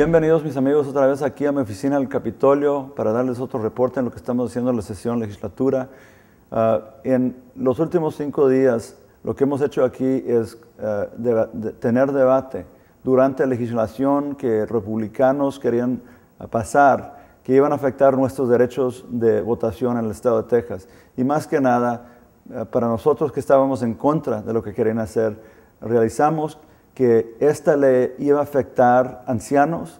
Bienvenidos mis amigos otra vez aquí a mi oficina del Capitolio para darles otro reporte en lo que estamos haciendo en la sesión legislatura. Ah, en los últimos cinco días lo que hemos hecho aquí es ah, tener debate durante la legislación que republicanos querían pasar que iban a afectar nuestros derechos de votación en el estado de Texas. Y más que nada, ah, para nosotros que estábamos en contra de lo que querían hacer, realizamos que esta ley iba a afectar ancianos,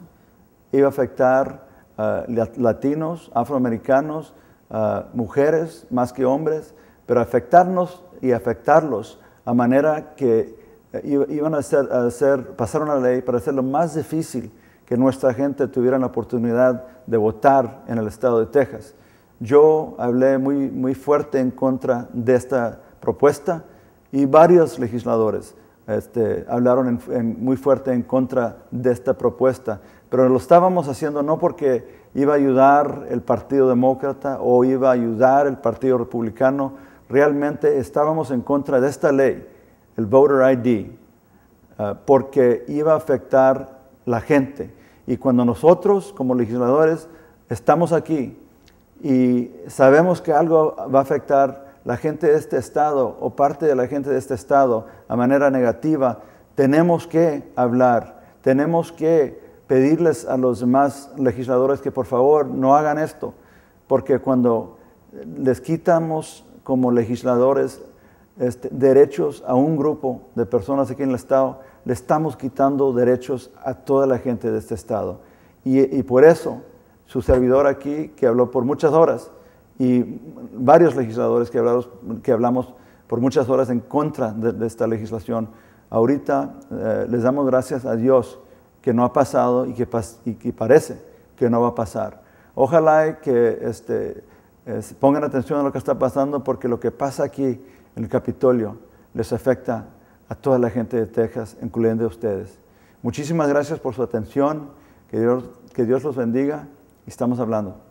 iba a afectar ah, a latinos, afroamericanos, ah, mujeres más que hombres, pero afectarnos y afectarlos a manera que eh, iban a, pasar una ley para hacerlo más difícil que nuestra gente tuviera la oportunidad de votar en el estado de Texas. Yo hablé muy, muy fuerte en contra de esta propuesta y varios legisladores este, hablaron en, muy fuerte en contra de esta propuesta. Pero lo estábamos haciendo no porque iba a ayudar el Partido Demócrata o iba a ayudar el Partido Republicano, realmente estábamos en contra de esta ley, el Voter ID, eh, porque iba a afectar la gente. Y cuando nosotros, como legisladores, estamos aquí y sabemos que algo va a afectar la gente de este estado o parte de la gente de este estado a manera negativa, tenemos que hablar, tenemos que pedirles a los demás legisladores que por favor no hagan esto, porque cuando les quitamos como legisladores este, derechos a un grupo de personas aquí en el estado, le estamos quitando derechos a toda la gente de este estado. y por eso su servidor aquí, que habló por muchas horas, y varios legisladores que, hablamos, que hablamos por muchas horas en contra de, esta legislación. Ahorita eh, les damos gracias a Dios que no ha pasado y que, y parece que no va a pasar. Ojalá que este, pongan atención a lo que está pasando porque lo que pasa aquí en el Capitolio les afecta a toda la gente de Texas, incluyendo a ustedes. Muchísimas gracias por su atención, que Dios, que Dios los bendiga y estamos hablando.